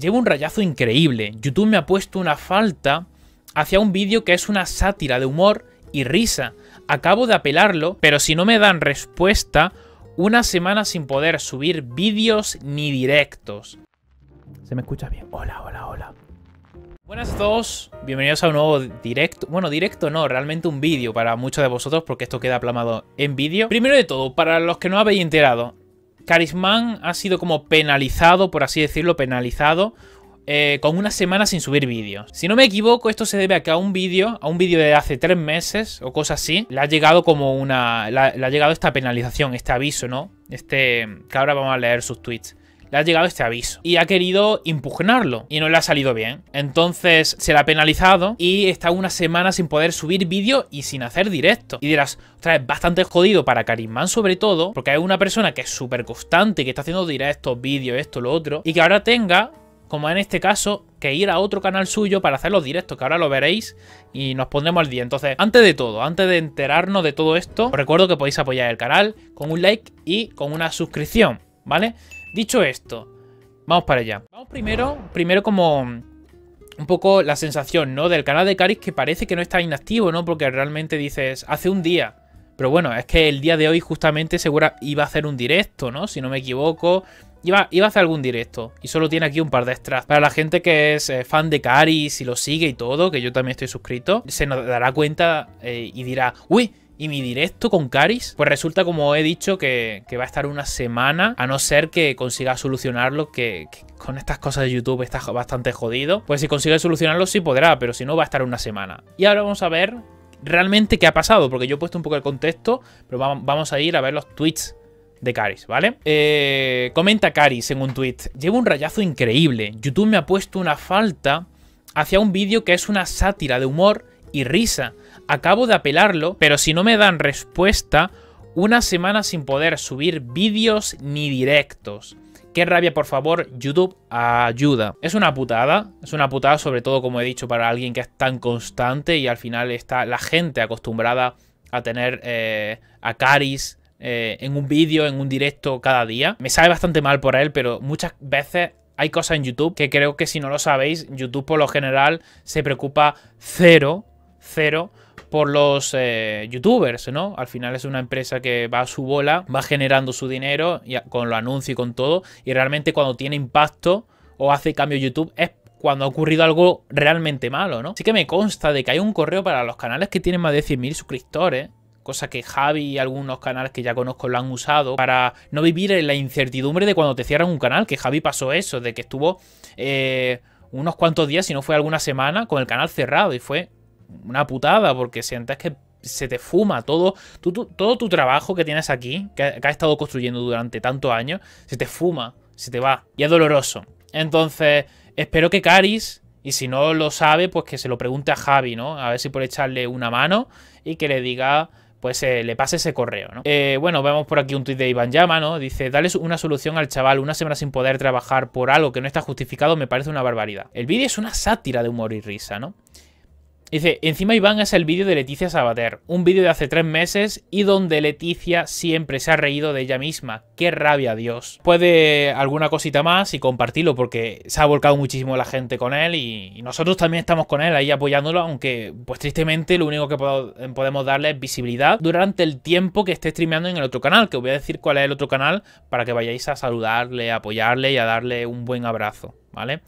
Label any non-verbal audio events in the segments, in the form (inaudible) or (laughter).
llevo un rayazo increíble. YouTube me ha puesto una falta hacia un vídeo que es una sátira de humor y risa. Acabo de apelarlo, pero si no me dan respuesta, una semana sin poder subir vídeos ni directos. ¿Se me escucha bien? Hola, hola, hola. Buenas a todos, bienvenidos a un nuevo directo, bueno directo no, realmente un vídeo para muchos de vosotros porque esto queda aplamado en vídeo. Primero de todo, para los que no habéis enterado, Carismán ha sido como penalizado, por así decirlo, penalizado. Eh, con una semana sin subir vídeos. Si no me equivoco, esto se debe a que a un vídeo, a un vídeo de hace tres meses o cosas así, le ha llegado como una. le ha llegado esta penalización, este aviso, ¿no? Este. Que ahora vamos a leer sus tweets le ha llegado este aviso y ha querido impugnarlo y no le ha salido bien. Entonces se le ha penalizado y está una semana sin poder subir vídeo y sin hacer directo. Y dirás, ostras, es bastante jodido para Karimán sobre todo, porque es una persona que es súper constante, que está haciendo directos, vídeos, esto, lo otro, y que ahora tenga como en este caso, que ir a otro canal suyo para hacer los directos, que ahora lo veréis y nos pondremos al día. Entonces, antes de todo, antes de enterarnos de todo esto, os recuerdo que podéis apoyar el canal con un like y con una suscripción, ¿vale? Dicho esto, vamos para allá. Vamos primero, primero como un poco la sensación, ¿no? Del canal de Caris que parece que no está inactivo, ¿no? Porque realmente dices, hace un día. Pero bueno, es que el día de hoy justamente segura iba a hacer un directo, ¿no? Si no me equivoco. Iba, iba a hacer algún directo y solo tiene aquí un par de extras. Para la gente que es eh, fan de Caris y lo sigue y todo, que yo también estoy suscrito, se nos dará cuenta eh, y dirá, uy, y mi directo con Caris, pues resulta, como he dicho, que, va a estar una semana, a no ser que consiga solucionarlo, que, con estas cosas de YouTube está bastante jodido. Pues si consigue solucionarlo, sí podrá, pero si no, va a estar una semana. Y ahora vamos a ver realmente qué ha pasado, porque yo he puesto un poco el contexto, pero vamos a ir a ver los tweets de Caris, ¿vale? Eh, comenta Caris en un tweet. Llevo un rayazo increíble. YouTube me ha puesto una falta hacia un vídeo que es una sátira de humor y risa. Acabo de apelarlo, pero si no me dan respuesta, una semana sin poder subir vídeos ni directos. Qué rabia, por favor, YouTube ayuda. Es una putada, es una putada sobre todo, como he dicho, para alguien que es tan constante y al final está la gente acostumbrada a tener eh, a Caris eh, en un vídeo, en un directo cada día. Me sabe bastante mal por él, pero muchas veces hay cosas en YouTube que creo que si no lo sabéis, YouTube por lo general se preocupa cero, cero por los eh, youtubers, ¿no? Al final es una empresa que va a su bola, va generando su dinero y con los anuncios y con todo. Y realmente cuando tiene impacto o hace cambio YouTube es cuando ha ocurrido algo realmente malo, ¿no? Sí que me consta de que hay un correo para los canales que tienen más de 100.000 suscriptores cosa que Javi y algunos canales que ya conozco lo han usado para no vivir en la incertidumbre de cuando te cierran un canal, que Javi pasó eso, de que estuvo eh, unos cuantos días, si no fue alguna semana, con el canal cerrado y fue una putada porque sientes que se te fuma todo, tu, todo tu trabajo que tienes aquí, que, has estado construyendo durante tantos años, se te fuma, se te va y es doloroso. Entonces, espero que Caris, y si no lo sabe, pues que se lo pregunte a Javi, ¿no? A ver si puede echarle una mano y que le diga pues eh, le pase ese correo, ¿no? Eh, bueno, vemos por aquí un tuit de Iván Llama, ¿no? Dice, dale una solución al chaval, una semana sin poder trabajar por algo que no está justificado me parece una barbaridad. El vídeo es una sátira de humor y risa, ¿no? Dice, encima Iván es el vídeo de Leticia Sabater, un vídeo de hace tres meses y donde Leticia siempre se ha reído de ella misma. ¡Qué rabia, Dios! Puede alguna cosita más y compartirlo porque se ha volcado muchísimo la gente con él y, nosotros también estamos con él ahí apoyándolo, aunque pues tristemente lo único que eh, podemos darle es visibilidad durante el tiempo que esté streameando en el otro canal, que os voy a decir cuál es el otro canal para que vayáis a saludarle, a apoyarle y a darle un buen abrazo, ¿vale?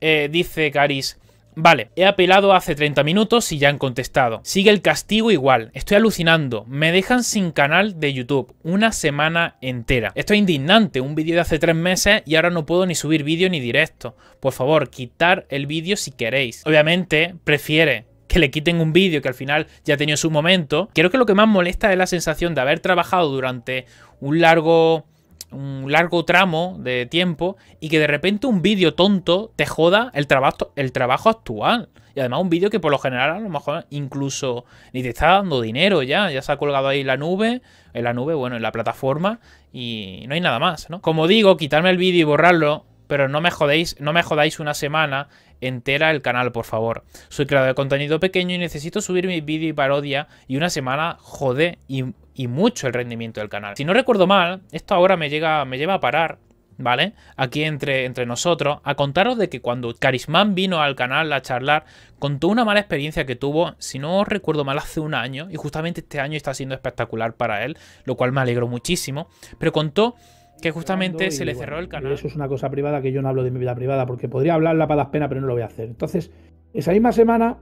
Eh, dice Caris... Vale, he apelado hace 30 minutos y ya han contestado. Sigue el castigo igual. Estoy alucinando. Me dejan sin canal de YouTube una semana entera. Esto es indignante. Un vídeo de hace 3 meses y ahora no puedo ni subir vídeo ni directo. Por favor, quitar el vídeo si queréis. Obviamente, prefiere que le quiten un vídeo que al final ya ha tenido su momento. Creo que lo que más molesta es la sensación de haber trabajado durante un largo un largo tramo de tiempo y que de repente un vídeo tonto te joda el trabajo, el trabajo actual. Y además un vídeo que por lo general a lo mejor incluso ni te está dando dinero ya, ya se ha colgado ahí la nube, en la nube, bueno, en la plataforma y no hay nada más, ¿no? Como digo, quitarme el vídeo y borrarlo pero no me jodéis, no me jodáis una semana entera el canal, por favor. Soy creador de contenido pequeño y necesito subir mi vídeo y parodia y una semana jode y, mucho el rendimiento del canal. Si no recuerdo mal, esto ahora me, llega, me lleva a parar. ¿Vale? Aquí entre, entre nosotros, a contaros de que cuando Carismán vino al canal a charlar, contó una mala experiencia que tuvo, si no recuerdo mal, hace un año, y justamente este año está siendo espectacular para él, lo cual me alegro muchísimo, pero contó que justamente se le cerró el canal. Eso es una cosa privada que yo no hablo de mi vida privada, porque podría hablarla para las pena pero no lo voy a hacer. Entonces, esa misma semana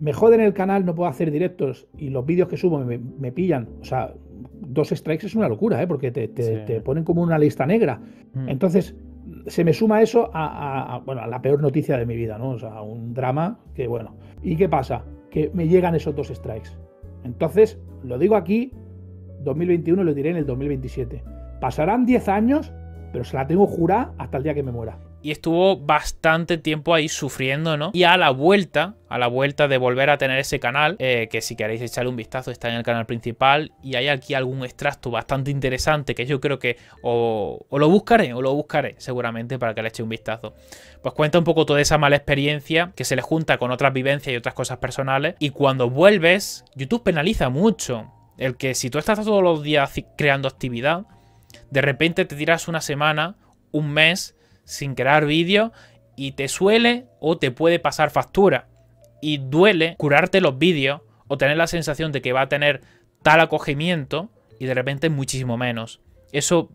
me joden el canal, no puedo hacer directos y los vídeos que subo me, pillan. O sea, dos strikes es una locura, ¿eh? porque te, ponen como una lista negra. Mm. Entonces, se me suma eso a, bueno, a la peor noticia de mi vida, ¿no? O sea, un drama que, bueno. ¿Y qué pasa? Que me llegan esos dos strikes. Entonces, lo digo aquí, 2021, lo diré en el 2027 Pasarán 10 años, pero se la tengo jurada hasta el día que me muera. Y estuvo bastante tiempo ahí sufriendo, ¿no? Y a la vuelta, a la vuelta de volver a tener ese canal, eh, que si queréis echarle un vistazo está en el canal principal y hay aquí algún extracto bastante interesante que yo creo que o lo buscaré o lo buscaré seguramente para que le eche un vistazo. Pues cuenta un poco toda esa mala experiencia que se le junta con otras vivencias y otras cosas personales y cuando vuelves, YouTube penaliza mucho el que si tú estás todos los días creando actividad, de repente te tiras una semana, un mes sin crear vídeo y te suele o te puede pasar factura. Y duele curarte los vídeos o tener la sensación de que va a tener tal acogimiento y de repente muchísimo menos. Eso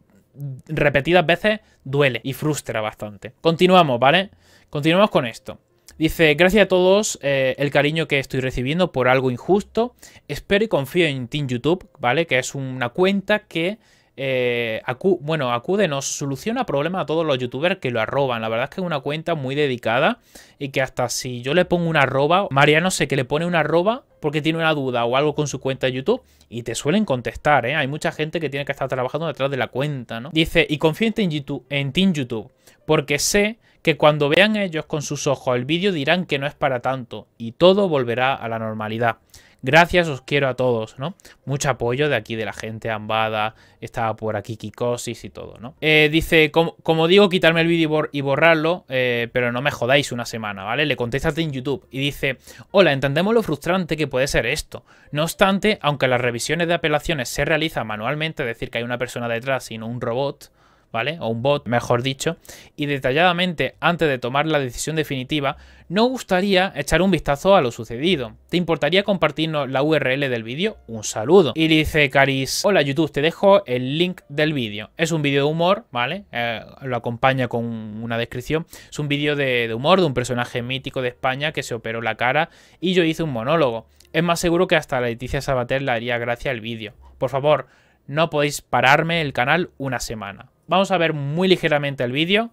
repetidas veces duele y frustra bastante. Continuamos, ¿vale? Continuamos con esto. Dice, gracias a todos eh, el cariño que estoy recibiendo por algo injusto. Espero y confío en Team YouTube, ¿vale? Que es una cuenta que eh, bueno, Acude nos soluciona problemas a todos los youtubers que lo arroban. La verdad es que es una cuenta muy dedicada y que hasta si yo le pongo una arroba, Mariano sé que le pone una arroba porque tiene una duda o algo con su cuenta de YouTube y te suelen contestar, ¿eh? Hay mucha gente que tiene que estar trabajando detrás de la cuenta, ¿no? Dice, y confíen en, YouTube, en YouTube porque sé que cuando vean ellos con sus ojos el vídeo dirán que no es para tanto y todo volverá a la normalidad. Gracias, os quiero a todos, ¿no? Mucho apoyo de aquí de la gente, Ambada, estaba por aquí Kikosis y todo, ¿no? Eh, dice, como, digo, quitarme el vídeo y borrarlo, eh, pero no me jodáis una semana, ¿vale? Le contesta en YouTube y dice, hola, entendemos lo frustrante que puede ser esto. No obstante, aunque las revisiones de apelaciones se realizan manualmente, es decir, que hay una persona detrás y no un robot, ¿vale? O un bot, mejor dicho. Y detalladamente, antes de tomar la decisión definitiva, no gustaría echar un vistazo a lo sucedido. ¿Te importaría compartirnos la URL del vídeo? Un saludo. Y dice Caris, hola YouTube, te dejo el link del vídeo. Es un vídeo de humor, ¿vale? Eh, lo acompaña con una descripción. Es un vídeo de, humor de un personaje mítico de España que se operó la cara y yo hice un monólogo. Es más seguro que hasta Leticia Sabater le haría gracia el vídeo. Por favor, no podéis pararme el canal una semana. Vamos a ver muy ligeramente el vídeo.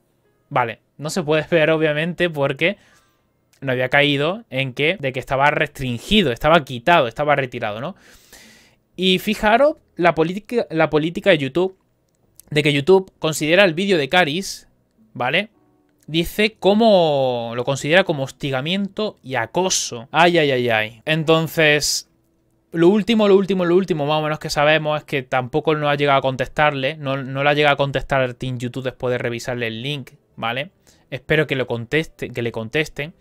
Vale, no se puede (laughs) ver obviamente porque no había caído en que de que estaba restringido, estaba quitado, estaba retirado, ¿no? Y fijaros la política, la política de YouTube, de que YouTube considera el vídeo de Caris, ¿vale? Dice cómo lo considera como hostigamiento y acoso. Ay, ay, ay, ay. Entonces, lo último, lo último, lo último, más o menos que sabemos es que tampoco no ha llegado a contestarle, no, no le ha llegado a contestar al Team YouTube después de revisarle el link, ¿vale? Espero que, lo conteste, que le contesten.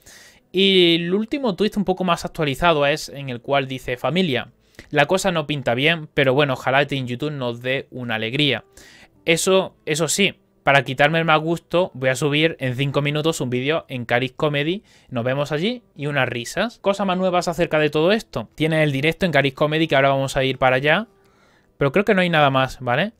Y el último tweet un poco más actualizado es en el cual dice, familia, la cosa no pinta bien, pero bueno, ojalá Team YouTube nos dé una alegría. Eso, eso sí, para quitarme el mal gusto, voy a subir en 5 minutos un vídeo en Caris Comedy. Nos vemos allí y unas risas. Cosas más nuevas acerca de todo esto. Tiene el directo en Caris Comedy, que ahora vamos a ir para allá. Pero creo que no hay nada más, ¿vale?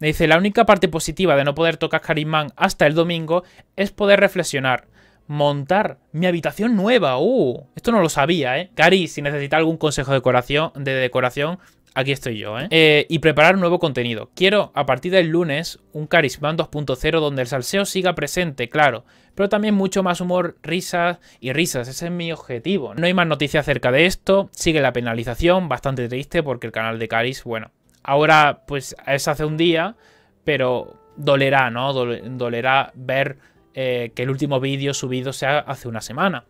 dice, la única parte positiva de no poder tocar Carisman hasta el domingo es poder reflexionar. Montar mi habitación nueva. Uh, esto no lo sabía, ¿eh? Caris. si necesita algún consejo de decoración, de decoración, aquí estoy yo, ¿eh? eh y preparar nuevo contenido. Quiero, a partir del lunes, un Carisman 2.0 donde el salseo siga presente, claro. Pero también mucho más humor, risas y risas. Ese es mi objetivo. No hay más noticias acerca de esto. Sigue la penalización, bastante triste porque el canal de Caris, bueno. Ahora, pues, es hace un día, pero dolerá, ¿no? Dolerá ver eh, que el último vídeo subido sea hace una semana.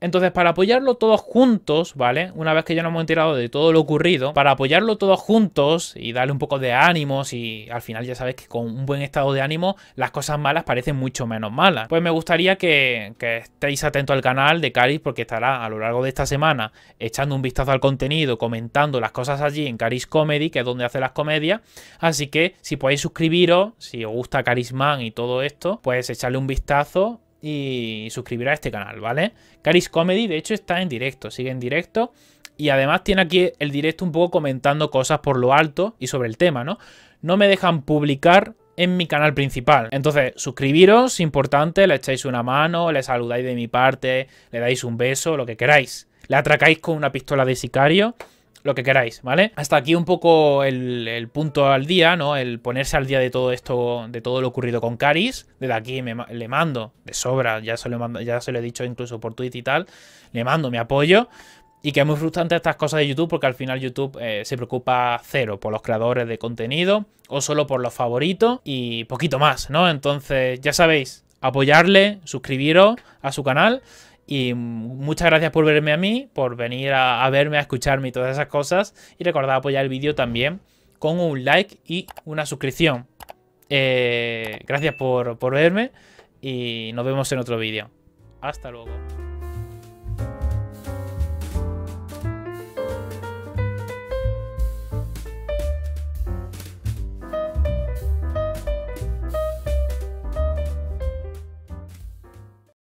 Entonces, para apoyarlo todos juntos, ¿vale? Una vez que ya nos hemos enterado de todo lo ocurrido, para apoyarlo todos juntos y darle un poco de ánimos y al final ya sabes que con un buen estado de ánimo las cosas malas parecen mucho menos malas. Pues me gustaría que, que estéis atentos al canal de Caris porque estará a lo largo de esta semana echando un vistazo al contenido, comentando las cosas allí en Caris Comedy, que es donde hace las comedias. Así que si podéis suscribiros, si os gusta Carisman y todo esto, pues echarle un vistazo y suscribir a este canal, ¿vale? Caris Comedy, de hecho, está en directo, sigue en directo. Y además tiene aquí el directo un poco comentando cosas por lo alto y sobre el tema, ¿no? No me dejan publicar en mi canal principal. Entonces, suscribiros, importante, le echáis una mano, le saludáis de mi parte, le dais un beso, lo que queráis. Le atracáis con una pistola de sicario lo que queráis, ¿vale? Hasta aquí un poco el, punto al día, ¿no? El ponerse al día de todo esto, de todo lo ocurrido con Caris. Desde aquí le mando de sobra, ya se, lo ya se he dicho incluso por Twitter y tal, le mando mi apoyo. Y que es muy frustrante estas cosas de YouTube porque al final YouTube eh, se preocupa cero por los creadores de contenido o solo por los favoritos y poquito más, ¿no? Entonces, ya sabéis, apoyarle, suscribiros a su canal y muchas gracias por verme a mí, por venir a, verme, a escucharme y todas esas cosas. Y recordad apoyar el vídeo también con un like y una suscripción. Eh, gracias por, por verme y nos vemos en otro vídeo. Hasta luego.